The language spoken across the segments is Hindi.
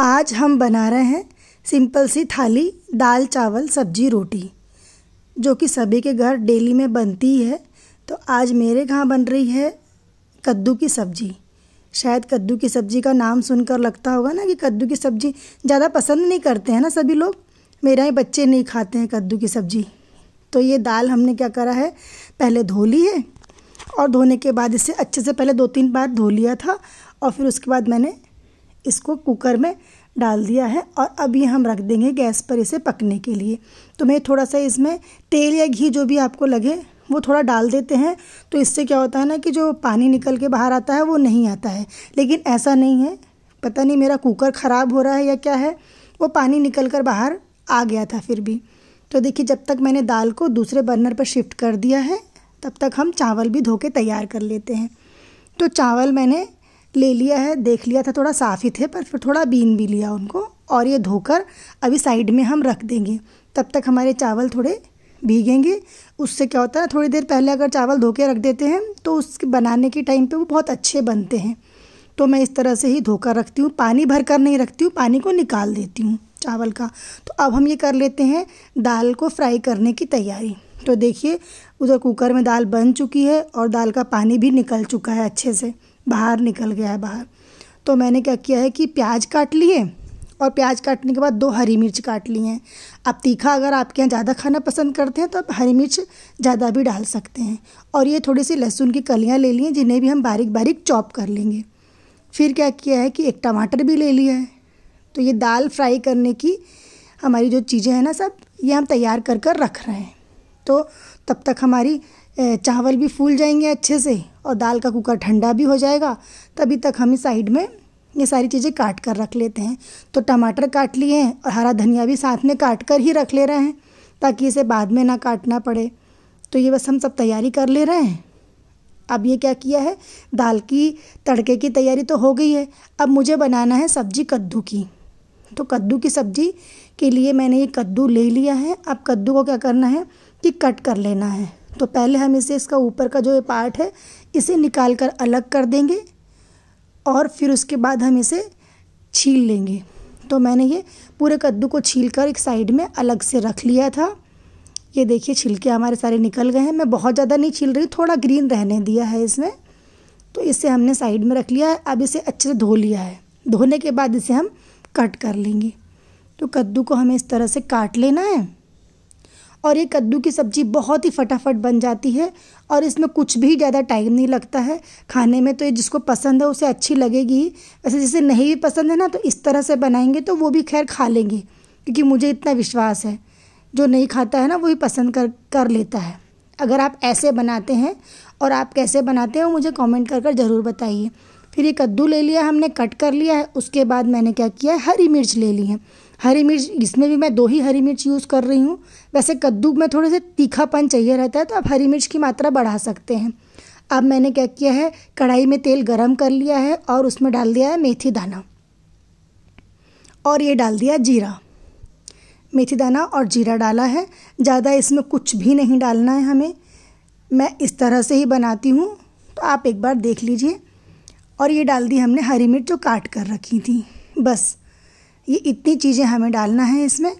आज हम बना रहे हैं सिंपल सी थाली दाल चावल सब्जी रोटी जो कि सभी के घर डेली में बनती है तो आज मेरे कहाँ बन रही है कद्दू की सब्जी शायद कद्दू की सब्जी का नाम सुनकर लगता होगा ना कि कद्दू की सब्जी ज़्यादा पसंद नहीं करते हैं ना सभी लोग मेरे ही बच्चे नहीं खाते हैं कद्दू की सब्जी तो ये दाल हमने क्या करा है पहले धो ली है और धोने के बाद इसे अच्छे से पहले दो तीन बार धो लिया था और फिर उसके बाद मैंने इसको कुकर में डाल दिया है और अभी हम रख देंगे गैस पर इसे पकने के लिए तो मैं थोड़ा सा इसमें तेल या घी जो भी आपको लगे वो थोड़ा डाल देते हैं तो इससे क्या होता है ना कि जो पानी निकल के बाहर आता है वो नहीं आता है लेकिन ऐसा नहीं है पता नहीं मेरा कुकर ख़राब हो रहा है या क्या है वो पानी निकल कर बाहर आ गया था फिर भी तो देखिए जब तक मैंने दाल को दूसरे बर्नर पर शिफ्ट कर दिया है तब तक हम चावल भी धो के तैयार कर लेते हैं तो चावल मैंने ले लिया है देख लिया था थोड़ा साफ़ ही थे पर फिर थोड़ा बीन भी लिया उनको और ये धोकर अभी साइड में हम रख देंगे तब तक हमारे चावल थोड़े भीगेंगे उससे क्या होता है थोड़ी देर पहले अगर चावल धो के रख देते हैं तो उसके बनाने के टाइम पे वो बहुत अच्छे बनते हैं तो मैं इस तरह से ही धोकर रखती हूँ पानी भर कर नहीं रखती हूँ पानी को निकाल देती हूँ चावल का तो अब हम ये कर लेते हैं दाल को फ्राई करने की तैयारी तो देखिए उधर कुकर में दाल बन चुकी है और दाल का पानी भी निकल चुका है अच्छे से बाहर निकल गया है बाहर तो मैंने क्या किया है कि प्याज काट लिए और प्याज काटने के बाद दो हरी मिर्च काट ली हैं आप तीखा अगर आपके यहाँ ज़्यादा खाना पसंद करते हैं तो आप हरी मिर्च ज़्यादा भी डाल सकते हैं और ये थोड़ी सी लहसुन की कलियाँ ले ली हैं जिन्हें भी हम बारीक बारीक चॉप कर लेंगे फिर क्या किया है कि एक टमाटर भी ले लिया है तो ये दाल फ्राई करने की हमारी जो चीज़ें हैं ना सब ये हम तैयार कर कर रख रहे हैं तो तब तक हमारी चावल भी फूल जाएंगे अच्छे से और दाल का कुकर ठंडा भी हो जाएगा तभी तक हम इस साइड में ये सारी चीज़ें काट कर रख लेते हैं तो टमाटर काट लिए हैं और हरा धनिया भी साथ में काट कर ही रख ले रहे हैं ताकि इसे बाद में ना काटना पड़े तो ये बस हम सब तैयारी कर ले रहे हैं अब ये क्या किया है दाल की तड़के की तैयारी तो हो गई है अब मुझे बनाना है सब्जी कद्दू की तो कद्दू की सब्जी के लिए मैंने ये कद्दू ले लिया है अब कद्दू को क्या करना है कि कट कर लेना है तो पहले हम इसे इसका ऊपर का जो ये पार्ट है इसे निकाल कर अलग कर देंगे और फिर उसके बाद हम इसे छील लेंगे तो मैंने ये पूरे कद्दू को छील कर एक साइड में अलग से रख लिया था ये देखिए छिलके हमारे सारे निकल गए हैं मैं बहुत ज़्यादा नहीं छील रही थोड़ा ग्रीन रहने दिया है इसमें तो इसे हमने साइड में रख लिया है अब इसे अच्छे से धो लिया है धोने के बाद इसे हम कट कर लेंगे तो कद्दू को हमें इस तरह से काट लेना है और ये कद्दू की सब्ज़ी बहुत ही फटाफट बन जाती है और इसमें कुछ भी ज़्यादा टाइम नहीं लगता है खाने में तो ये जिसको पसंद है उसे अच्छी लगेगी वैसे जिसे नहीं भी पसंद है ना तो इस तरह से बनाएंगे तो वो भी खैर खा लेंगे क्योंकि मुझे इतना विश्वास है जो नहीं खाता है ना वही पसंद कर कर लेता है अगर आप ऐसे बनाते हैं और आप कैसे बनाते वो मुझे कमेंट कर कर ज़रूर बताइए फिर ये कद्दू ले लिया हमने कट कर लिया है उसके बाद मैंने क्या किया है हरी मिर्च ले ली है हरी मिर्च इसमें भी मैं दो ही हरी मिर्च यूज़ कर रही हूँ वैसे कद्दू में थोड़े से तीखापन चाहिए रहता है तो आप हरी मिर्च की मात्रा बढ़ा सकते हैं अब मैंने क्या किया है कढ़ाई में तेल गरम कर लिया है और उसमें डाल दिया है मेथी दाना और ये डाल दिया जीरा मेथी दाना और जीरा डाला है ज़्यादा इसमें कुछ भी नहीं डालना है हमें मैं इस तरह से ही बनाती हूँ तो आप एक बार देख लीजिए और ये डाल दी हमने हरी मिर्च जो काट कर रखी थी बस ये इतनी चीज़ें हमें डालना है इसमें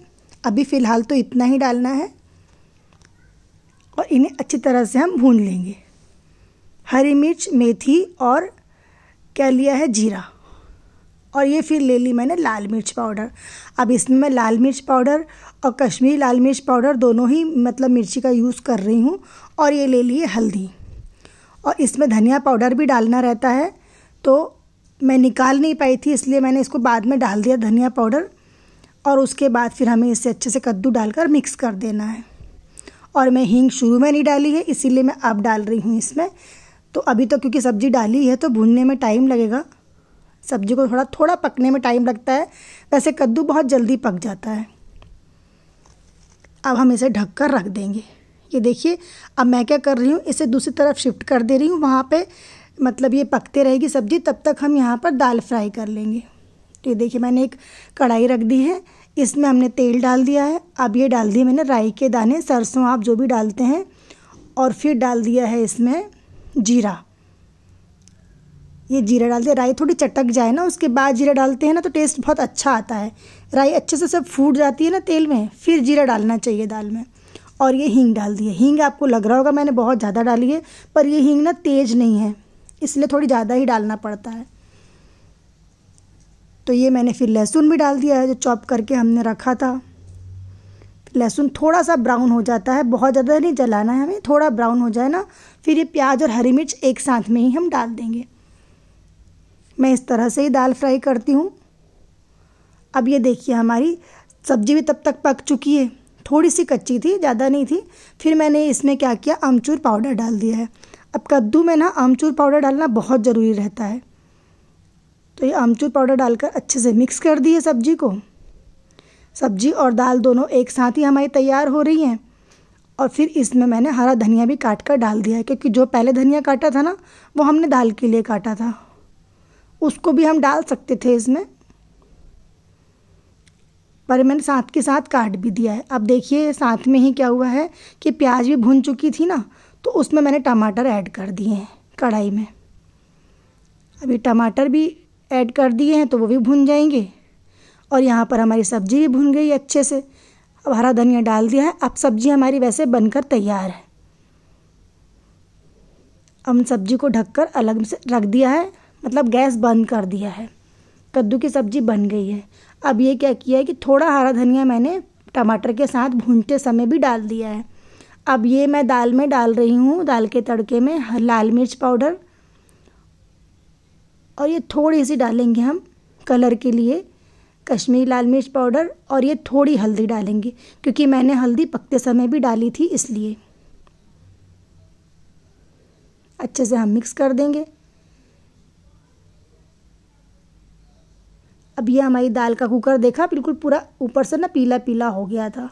अभी फ़िलहाल तो इतना ही डालना है और इन्हें अच्छी तरह से हम भून लेंगे हरी मिर्च मेथी और क्या लिया है जीरा और ये फिर ले ली मैंने लाल मिर्च पाउडर अब इसमें मैं लाल मिर्च पाउडर और कश्मीरी लाल मिर्च पाउडर दोनों ही मतलब मिर्ची का यूज़ कर रही हूँ और ये ले लिए हल्दी और इसमें धनिया पाउडर भी डालना रहता है तो मैं निकाल नहीं पाई थी इसलिए मैंने इसको बाद में डाल दिया धनिया पाउडर और उसके बाद फिर हमें इसे अच्छे से कद्दू डालकर मिक्स कर देना है और मैं हींग शुरू में नहीं डाली है इसीलिए मैं अब डाल रही हूँ इसमें तो अभी तो क्योंकि सब्ज़ी डाली है तो भूनने में टाइम लगेगा सब्जी को थोड़ा थोड़ा पकने में टाइम लगता है वैसे कद्दू बहुत जल्दी पक जाता है अब हम इसे ढक कर रख देंगे ये देखिए अब मैं क्या कर रही हूँ इसे दूसरी तरफ शिफ्ट कर दे रही हूँ वहाँ पे मतलब ये पकते रहेगी सब्ज़ी तब तक हम यहाँ पर दाल फ्राई कर लेंगे तो ये देखिए मैंने एक कढ़ाई रख दी है इसमें हमने तेल डाल दिया है अब ये डाल दिए मैंने राई के दाने सरसों आप जो भी डालते हैं और फिर डाल दिया है इसमें जीरा ये जीरा डालते हैं राई थोड़ी चटक जाए ना उसके बाद जीरा डालते हैं ना तो टेस्ट बहुत अच्छा आता है राई अच्छे से सब फूट जाती है ना तेल में फिर जीरा डालना चाहिए दाल में और ये हींग डाल दिए हींग आपको लग रहा होगा मैंने बहुत ज़्यादा डाली है पर ये हींग ना तेज़ नहीं है इसलिए थोड़ी ज़्यादा ही डालना पड़ता है तो ये मैंने फिर लहसुन भी डाल दिया है जो चॉप करके हमने रखा था लहसुन थोड़ा सा ब्राउन हो जाता है बहुत ज़्यादा नहीं जलाना है हमें थोड़ा ब्राउन हो जाए ना फिर ये प्याज और हरी मिर्च एक साथ में ही हम डाल देंगे मैं इस तरह से ही दाल फ्राई करती हूँ अब ये देखिए हमारी सब्जी भी तब तक पक चुकी है थोड़ी सी कच्ची थी ज़्यादा नहीं थी फिर मैंने इसमें क्या किया अमचूर पाउडर डाल दिया है अब कद्दू में ना आमचूर पाउडर डालना बहुत ज़रूरी रहता है तो ये आमचूर पाउडर डालकर अच्छे से मिक्स कर दिए सब्जी को सब्जी और दाल दोनों एक साथ ही हमारी तैयार हो रही हैं और फिर इसमें मैंने हरा धनिया भी काट कर डाल दिया है क्योंकि जो पहले धनिया काटा था ना वो हमने दाल के लिए काटा था उसको भी हम डाल सकते थे इसमें पर मैंने साथ के साथ काट भी दिया है अब देखिए साथ में ही क्या हुआ है कि प्याज भी भुन चुकी थी ना तो उसमें मैंने टमाटर ऐड कर दिए हैं कढ़ाई में अभी टमाटर भी ऐड कर दिए हैं तो वो भी भुन जाएंगे और यहाँ पर हमारी सब्ज़ी भी भुन गई अच्छे से अब हरा धनिया डाल दिया है अब सब्ज़ी हमारी वैसे बनकर तैयार है हम सब्ज़ी को ढककर अलग से रख दिया है मतलब गैस बंद कर दिया है कद्दू की सब्ज़ी बन गई है अब ये क्या किया है कि थोड़ा हरा धनिया मैंने टमाटर के साथ भूनते समय भी डाल दिया है अब ये मैं दाल में डाल रही हूँ दाल के तड़के में लाल मिर्च पाउडर और ये थोड़ी सी डालेंगे हम कलर के लिए कश्मीरी लाल मिर्च पाउडर और ये थोड़ी हल्दी डालेंगे क्योंकि मैंने हल्दी पकते समय भी डाली थी इसलिए अच्छे से हम मिक्स कर देंगे अब ये हमारी दाल का कुकर देखा बिल्कुल पूरा ऊपर से ना पीला पीला हो गया था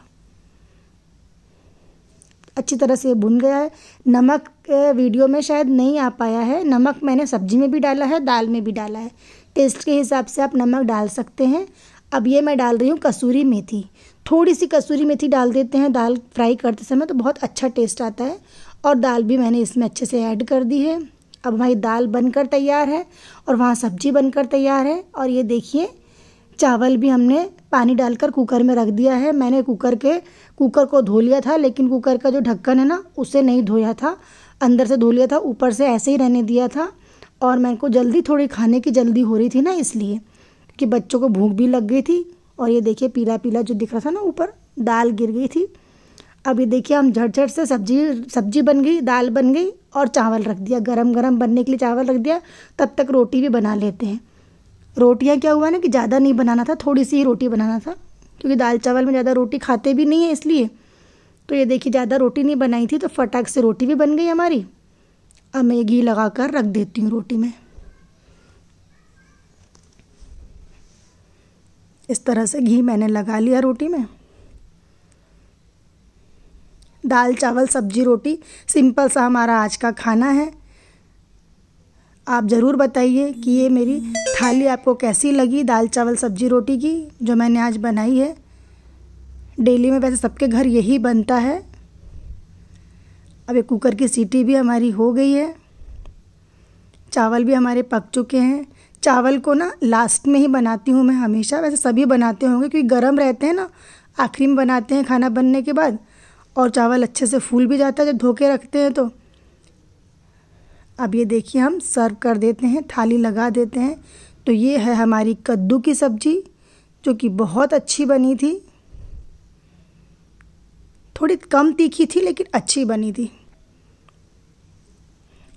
अच्छी तरह से भुन गया है नमक वीडियो में शायद नहीं आ पाया है नमक मैंने सब्जी में भी डाला है दाल में भी डाला है टेस्ट के हिसाब से आप नमक डाल सकते हैं अब ये मैं डाल रही हूँ कसूरी मेथी थोड़ी सी कसूरी मेथी डाल देते हैं दाल फ्राई करते समय तो बहुत अच्छा टेस्ट आता है और दाल भी मैंने इसमें अच्छे से ऐड कर दी है अब हमारी दाल बनकर तैयार है और वहाँ सब्जी बनकर तैयार है और ये देखिए चावल भी हमने पानी डालकर कुकर में रख दिया है मैंने कुकर के कुकर को धो लिया था लेकिन कुकर का जो ढक्कन है ना उसे नहीं धोया था अंदर से धो लिया था ऊपर से ऐसे ही रहने दिया था और मेरे को जल्दी थोड़ी खाने की जल्दी हो रही थी ना इसलिए कि बच्चों को भूख भी लग गई थी और ये देखिए पीला पीला जो दिख रहा था ना ऊपर दाल गिर गई थी अब ये देखिए हम झटझट से सब्जी सब्जी बन गई दाल बन गई और चावल रख दिया गरम गरम बनने के लिए चावल रख दिया तब तक रोटी भी बना लेते हैं रोटियां क्या हुआ ना कि ज़्यादा नहीं बनाना था थोड़ी सी ही रोटी बनाना था क्योंकि दाल चावल में ज़्यादा रोटी खाते भी नहीं है इसलिए तो ये देखिए ज़्यादा रोटी नहीं बनाई थी तो फटाक से रोटी भी बन गई हमारी अब मैं ये घी लगा कर रख देती हूँ रोटी में इस तरह से घी मैंने लगा लिया रोटी में दाल चावल सब्जी रोटी सिंपल सा हमारा आज का खाना है आप ज़रूर बताइए कि ये मेरी थाली आपको कैसी लगी दाल चावल सब्जी रोटी की जो मैंने आज बनाई है डेली में वैसे सबके घर यही बनता है अब ये कुकर की सीटी भी हमारी हो गई है चावल भी हमारे पक चुके हैं चावल को ना लास्ट में ही बनाती हूँ मैं हमेशा वैसे सभी बनाते होंगे क्योंकि गर्म रहते हैं ना आखिरी में बनाते हैं खाना बनने के बाद और चावल अच्छे से फूल भी जाता है जब धो के रखते हैं तो अब ये देखिए हम सर्व कर देते हैं थाली लगा देते हैं तो ये है हमारी कद्दू की सब्ज़ी जो कि बहुत अच्छी बनी थी थोड़ी कम तीखी थी लेकिन अच्छी बनी थी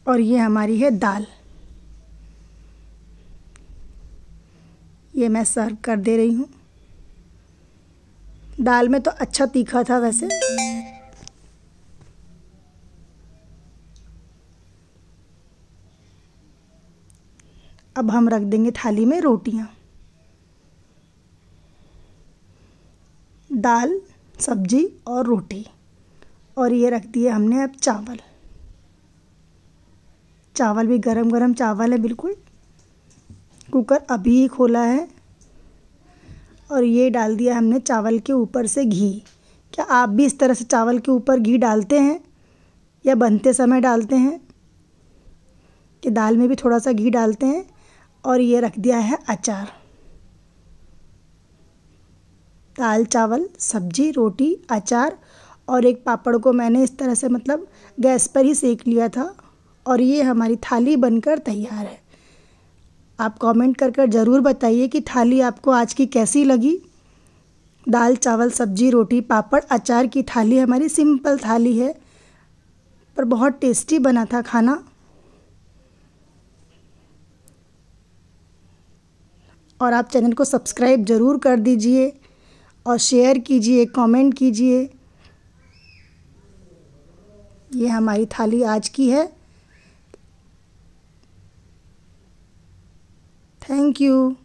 और ये हमारी है दाल ये मैं सर्व कर दे रही हूँ दाल में तो अच्छा तीखा था वैसे अब हम रख देंगे थाली में रोटियाँ दाल सब्जी और रोटी और ये रख दिए हमने अब चावल चावल भी गरम गरम चावल है बिल्कुल कुकर अभी ही खोला है और ये डाल दिया हमने चावल के ऊपर से घी क्या आप भी इस तरह से चावल के ऊपर घी डालते हैं या बनते समय डालते हैं कि दाल में भी थोड़ा सा घी डालते हैं और ये रख दिया है अचार दाल चावल सब्जी रोटी अचार और एक पापड़ को मैंने इस तरह से मतलब गैस पर ही सेक लिया था और ये हमारी थाली बनकर तैयार है आप कमेंट कर कर ज़रूर बताइए कि थाली आपको आज की कैसी लगी दाल चावल सब्जी रोटी पापड़ अचार की थाली हमारी सिंपल थाली है पर बहुत टेस्टी बना था खाना और आप चैनल को सब्सक्राइब ज़रूर कर दीजिए और शेयर कीजिए कमेंट कीजिए ये हमारी थाली आज की है थैंक यू